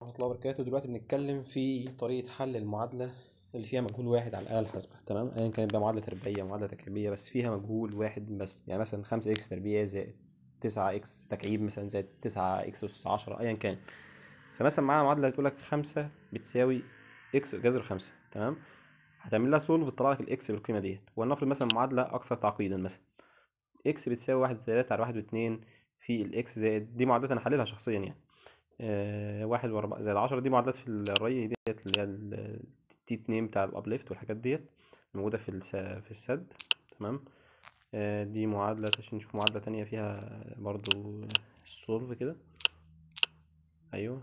ورحمة الله وبركاته دلوقتي بنتكلم في طريقة حل المعادلة اللي فيها مجهول واحد على الآلة الحاسبة تمام أيا كانت بقى معادلة تربيعية معادلة تكعيبية بس فيها مجهول واحد بس يعني مثلا 5 اكس تربيع زائد 9 اكس تكعيب مثلا زائد 9 اكس أس 10 أيا كان فمثلا معانا معادلة بتقول لك 5 بتساوي اكس جذر 5 تمام هتعمل لها سولف تطلع لك الاكس بالقيمة ديت ولنفرض مثلا معادلة أكثر تعقيدا مثلا اكس بتساوي 1 3 على 1 و2 في الاكس زائد دي معادلة أنا حللها شخصيا يعني آه، واحد ورا زائد عشرة دي معادلات في الري ديت اللي هي التي اتنين بتاع الابليفت والحاجات ديت موجودة في في السد تمام آه، دي معادلة عشان نشوف معادلة تانية فيها برضو السولف كده أيوه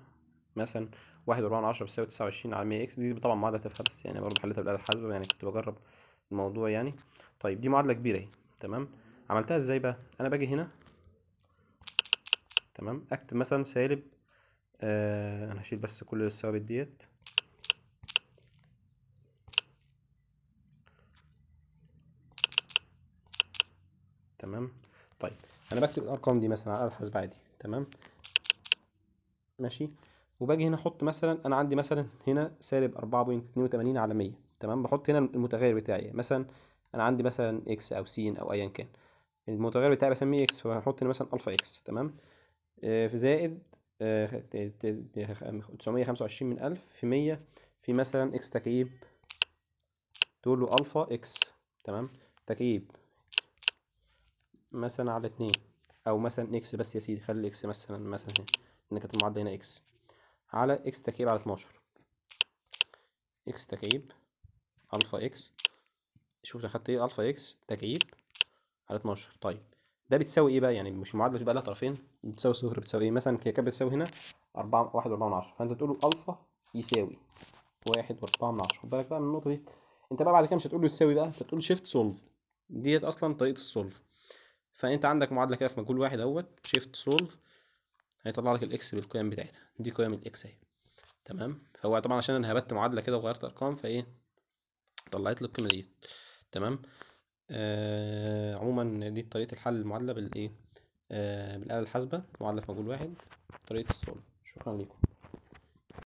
مثلا واحد وأربعة من عشرة بتساوي تسعة وعشرين على مية إكس دي طبعا معادلة تافهة بس يعني برضو حليتها بالآلة الحاسبة يعني كنت بجرب الموضوع يعني طيب دي معادلة كبيرة اهي تمام عملتها ازاي بقى أنا باجي هنا تمام أكتب مثلا سالب آه انا هشيل بس كل الثوابت ديت تمام طيب انا بكتب الارقام دي مثلا على الحاسب عادي تمام ماشي وباجي هنا احط مثلا انا عندي مثلا هنا سالب 4.82 على 100 تمام بحط هنا المتغير بتاعي مثلا انا عندي مثلا اكس او س او ايا كان المتغير بتاعي بسميه اكس فهحط هنا مثلا الفا اكس تمام آه، في زائد آه، تسعمية خمسة وعشرين من ألف في مية في مثلا إكس تكعيب تقول له ألفا إكس تمام تكعيب مثلا على اتنين أو مثلا إكس بس يا سيدي خلي إكس مثلا مثلا هنا إن كانت المعادلة هنا إكس على إكس تكعيب على اتناشر إكس تكعيب ألفا إكس شوف أخدت إيه ألفا إكس تكعيب على اتناشر طيب ده بتساوي ايه بقى يعني مش المعادله بتبقى لها طرفين بتساوي صفر بتساوي ايه مثلا كده بتساوي هنا 4 1 4 من 10 فانت تقول له الفا يساوي 1 4 من 10 خد بالك بقى من النقطه دي انت بقى بعد كده مش هتقول له تساوي بقى هتقول تقول شيفت سولف ديت اصلا طريقه السولف فانت عندك معادله كده في مجهول واحد اهوت شيفت سولف هيطلع لك الاكس بالقيم بتاعتها دي قيم الاكس اهي تمام هو طبعا عشان انا هبت معادله كده وغيرت ارقام فايه طلعت له القيمه دي تمام آه عمومًا دي طريقة الحل المعادلة بالإيه، آه بالآلة الحاسبة، معادلة في مجهول واحد، طريقة السولف شكرًا ليكم.